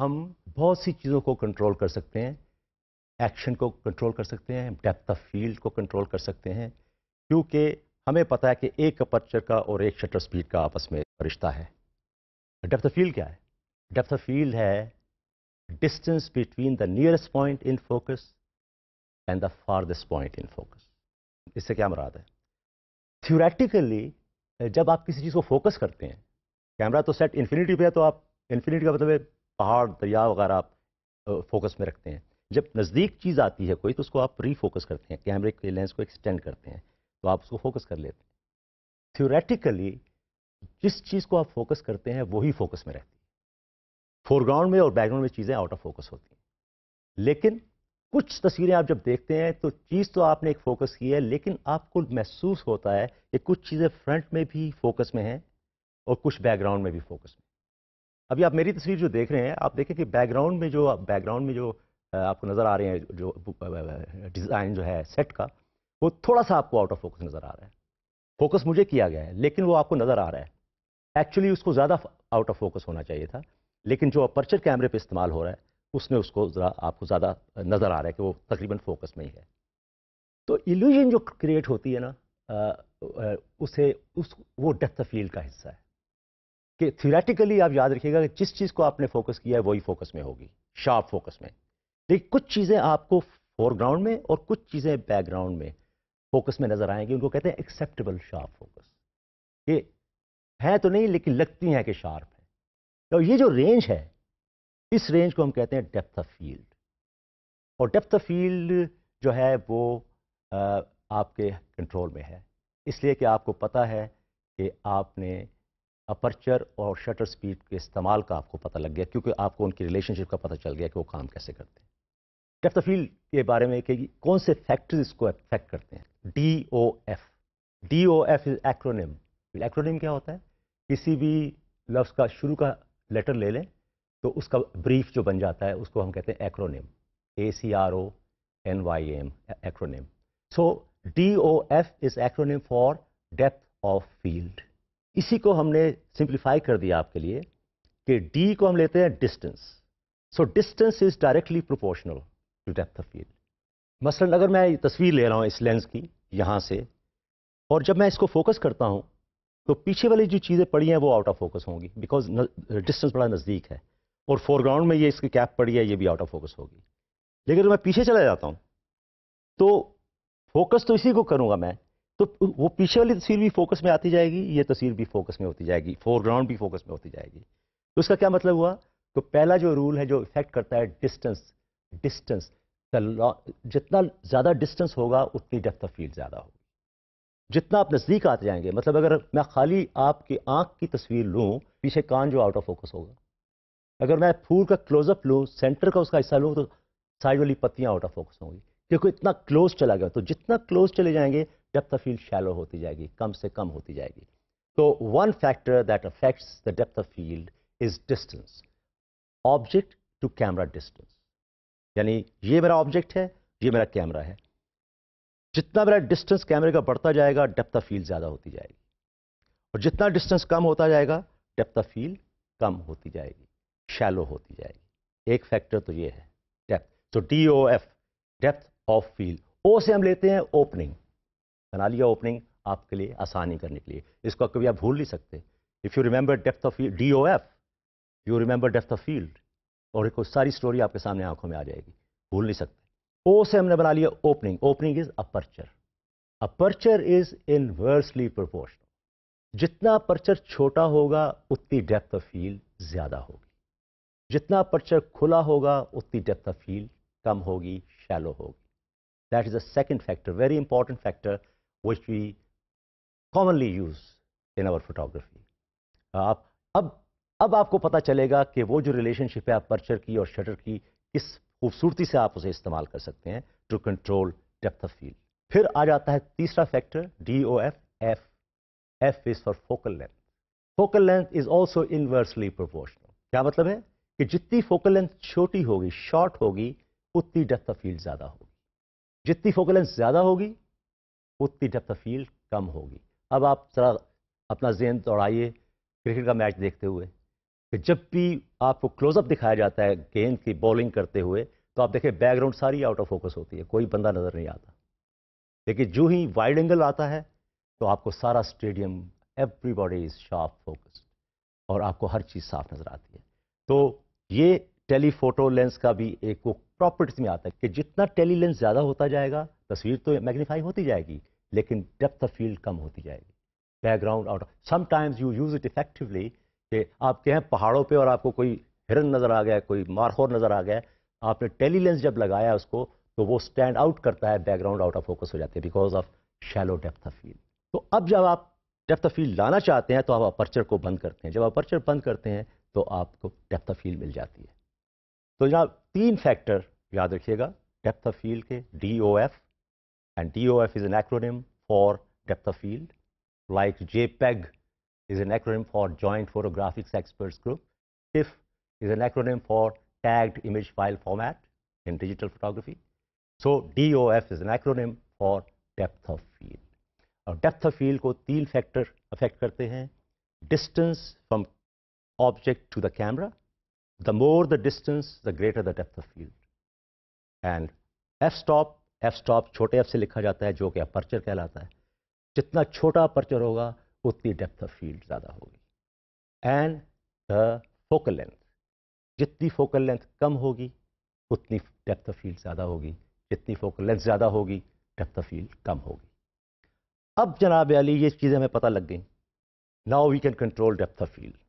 हम बहुत सी चीज़ों को कंट्रोल कर सकते हैं एक्शन को कंट्रोल कर सकते हैं डेप्थ ऑफ फील्ड को कंट्रोल कर सकते हैं क्योंकि हमें पता है कि एक अपर्चर का और एक शटर स्पीड का आपस में रिश्ता है डेप्थ ऑफ फील्ड क्या है डेप्थ ऑफ फील्ड है distance between the nearest point in focus and the farthest point in focus इससे क्या मराद है थ्योरेटिकली जब आप किसी चीज़ को फोकस करते हैं कैमरा तो सेट इन्फिनिटी पे है तो आप इन्फिनिटी का मतलब पहाड़ दरिया वगैरह आप फोकस में रखते हैं जब नज़दीक चीज़ आती है कोई तो उसको आप रीफोकस करते हैं कैमरे के लेंस को एक्सटेंड करते हैं तो आप उसको फोकस कर लेते हैं थ्योरेटिकली जिस चीज़ को आप फोकस करते हैं वही फोकस में रहती है फोरग्राउंड में और बैकग्राउंड में चीज़ें आउट ऑफ फोकस होती हैं लेकिन कुछ तस्वीरें आप जब देखते हैं तो चीज़ तो आपने एक फोकस की है लेकिन आपको महसूस होता है कि कुछ चीज़ें फ्रंट में भी फोकस में हैं और कुछ बैकग्राउंड में भी फोकस में अभी आप मेरी तस्वीर जो देख रहे हैं आप देखें कि बैकग्राउंड में जो बैकग्राउंड में जो आपको नज़र आ रहे हैं जो डिज़ाइन जो है सेट का वो थोड़ा सा आपको आउट ऑफ फोकस नज़र आ रहा है फोकस मुझे किया गया है लेकिन वो आपको नज़र आ रहा है एक्चुअली उसको ज़्यादा आउट ऑफ फोकस होना चाहिए था लेकिन जो अपर्चर कैमरे पर इस्तेमाल हो रहा है उसमें उसको ज़रा आपको ज़्यादा नज़र आ रहा है कि वो तकरीबन फोकस में ही है तो इल्यूजन जो क्रिएट होती है ना उसे उस वो डेप्थ फील्ड का हिस्सा है कि थियोरेटिकली आप याद रखिएगा कि जिस चीज़ को आपने फोकस किया है वही फोकस में होगी शार्प फोकस में लेकिन कुछ चीज़ें आपको फोरग्राउंड में और कुछ चीज़ें बैकग्राउंड में फोकस में नज़र आएंगी उनको कहते हैं एक्सेप्टेबल शार्प फोकस ये है तो नहीं लेकिन लगती हैं कि शार्प है तो ये जो रेंज है इस रेंज को हम कहते हैं डेप्थ ऑफ फील्ड और डेप्थ ऑफ फील्ड जो है वो आपके कंट्रोल में है इसलिए कि आपको पता है कि आपने अपर्चर और शटर स्पीड के इस्तेमाल का आपको पता लग गया क्योंकि आपको उनकी रिलेशनशिप का पता चल गया कि वो काम कैसे करते हैं डेफ द फील्ड के बारे में कि कौन से फैक्टर्स इसको अफेक्ट करते हैं D O F D O F is acronym acronym क्या होता है किसी भी लफ्ज़ का शुरू का लेटर ले लें तो उसका ब्रीफ जो बन जाता है उसको हम कहते हैं acronym A C R O N Y M acronym so D O F is acronym for depth of field इसी को हमने सिंप्लीफाई कर दिया आपके लिए कि डी को हम लेते हैं distance so distance is directly proportional to depth of field मसलन अगर मैं तस्वीर ले रहा हूँ इस लेंस की यहाँ से और जब मैं इसको फोकस करता हूँ तो पीछे वाली जो चीज़ें पड़ी हैं वो आउट ऑफ फोकस होंगी बिकॉज डिस्टेंस बड़ा नज़दीक है और फोरग्राउंड में ये इसकी कैप पड़ी है ये भी आउट ऑफ फोकस होगी लेकिन मैं पीछे चला जाता हूँ तो फोकस तो इसी को करूँगा मैं तो वो पीछे वाली तस्वीर भी फोकस में आती जाएगी ये तस्वीर भी फोकस में होती जाएगी फोरग्राउंड भी फोकस में होती जाएगी तो उसका क्या मतलब हुआ तो पहला जो रूल है जो इफेक्ट करता है डिस्टेंस डिस्टेंस जितना ज़्यादा डिस्टेंस होगा उतनी डेप्थ ऑफ फील्ड ज़्यादा होगी जितना आप नज़दीक आते जाएंगे मतलब अगर मैं खाली आपकी आंख की तस्वीर लूँ पीछे कान जो आउट ऑफ फोकस होगा अगर मैं फूल का क्लोजअप लूँ सेंटर का उसका हिस्सा लूँ तो साइड वाली पत्तियाँ आउट ऑफ फोकस होंगी देखो इतना क्लोज चला गया तो जितना क्लोज चले जाएंगे डेप्थ तक फील्ड शैलो होती जाएगी कम से कम होती जाएगी तो one factor that affects the depth of field is distance object to camera distance यानी ये मेरा ऑब्जेक्ट है ये मेरा कैमरा है जितना मेरा डिस्टेंस कैमरे का बढ़ता जाएगा डेप्थ ऑफ फील्ड ज़्यादा होती जाएगी और जितना डिस्टेंस कम होता जाएगा डेप्थ ऑफ फील्ड कम होती जाएगी शैलो होती जाएगी एक फैक्टर तो ये है डेप्थ तो D O F depth of field O से हम लेते हैं ओपनिंग बना लिया ओपनिंग आपके लिए आसानी करने के लिए इसको कभी आप भूल नहीं सकते if you remember depth of D O F you remember depth of field और एक सारी स्टोरी आपके सामने आंखों में आ जाएगी भूल नहीं सकते ओ से हमने बना लिया opening opening is aperture aperture is inversely proportional जितना अपर्चर छोटा होगा उतनी डेप्थ ऑफ फील्ड ज़्यादा होगी जितना अपर्चर खुला होगा उतनी डेप्थ ऑफ फील्ड कम होगी शैलो होगी That is the second factor, very important factor which we commonly use in our photography. आप अब अब आपको पता चलेगा कि वो जो रिलेशनशिप है अपर्चर की और शटर की किस खूबसूरती से आप उसे इस्तेमाल कर सकते हैं to control depth of field फिर आ जाता है तीसरा factor D O F F F is for focal length focal length is also inversely proportional क्या मतलब है कि जितनी फोकल लेंथ छोटी होगी शॉर्ट होगी उतनी डेप्थ ऑफ फील्ड ज्यादा होगी जितनी फोकल लेंथ ज़्यादा होगी उतनी डेप्थ ऑफ फील्ड कम होगी अब आप जरा अपना जेन दौड़ाइए क्रिकेट का मैच देखते हुए कि जब भी आपको क्लोजअप दिखाया जाता है गेंद की बॉलिंग करते हुए तो आप देखें बैकग्राउंड सारी आउट ऑफ फोकस होती है कोई बंदा नज़र नहीं आता लेकिन जो ही वाइड एंगल आता है तो आपको सारा stadium everybody is sharp focused और आपको हर चीज़ साफ नज़र आती है तो ये टेलीफोटो लेंस का भी एक वो प्रॉपर्टीज में आता है कि जितना टेली लेंस ज़्यादा होता जाएगा तस्वीर तो मैग्नीफाई होती जाएगी लेकिन डेप्थ ऑफ फील्ड कम होती जाएगी background out sometimes you use it effectively कि आप कहें पहाड़ों पे और आपको कोई हिरन नज़र आ गया कोई मारखोर नज़र आ गया आपने टेली लेंस जब लगाया उसको तो वो स्टैंड आउट करता है बैकग्राउंड आउट ऑफ फोकस हो जाती है because of shallow depth of field तो अब जब आप डेप्थ ऑफ फील्ड लाना चाहते हैं तो आप अपर्चर को बंद करते हैं जब अपर्चर बंद करते हैं तो आपको डेप्थ ऑफ फील्ड मिल जाती है तो जहाँ तीन फैक्टर याद रखिएगा डेप्थ ऑफ फील्ड के D O F and D O F is an acronym for depth of field like JPEG is an acronym for joint photographics experts group TIFF is an acronym for tagged image file format in digital photography so D O F is an acronym for depth of field और depth of field को तीन factor affect करते हैं distance from object to the camera the more the distance, the greater the depth of field. And f-stop, f-stop छोटे f से लिखा जाता है जो कि अपर्चर कहलाता है जितना छोटा अपर्चर होगा उतनी डेप्थ ऑफ फील्ड ज़्यादा होगी एंड द फोकल लेंथ जितनी फोकल लेंथ कम होगी उतनी डेप्थ ऑफ फील्ड ज़्यादा होगी जितनी फोकल लेंथ ज़्यादा होगी डेप्थ ऑफ फील्ड कम होगी अब जनाब अली ये चीज़ें हमें पता लग गई now we can control depth of field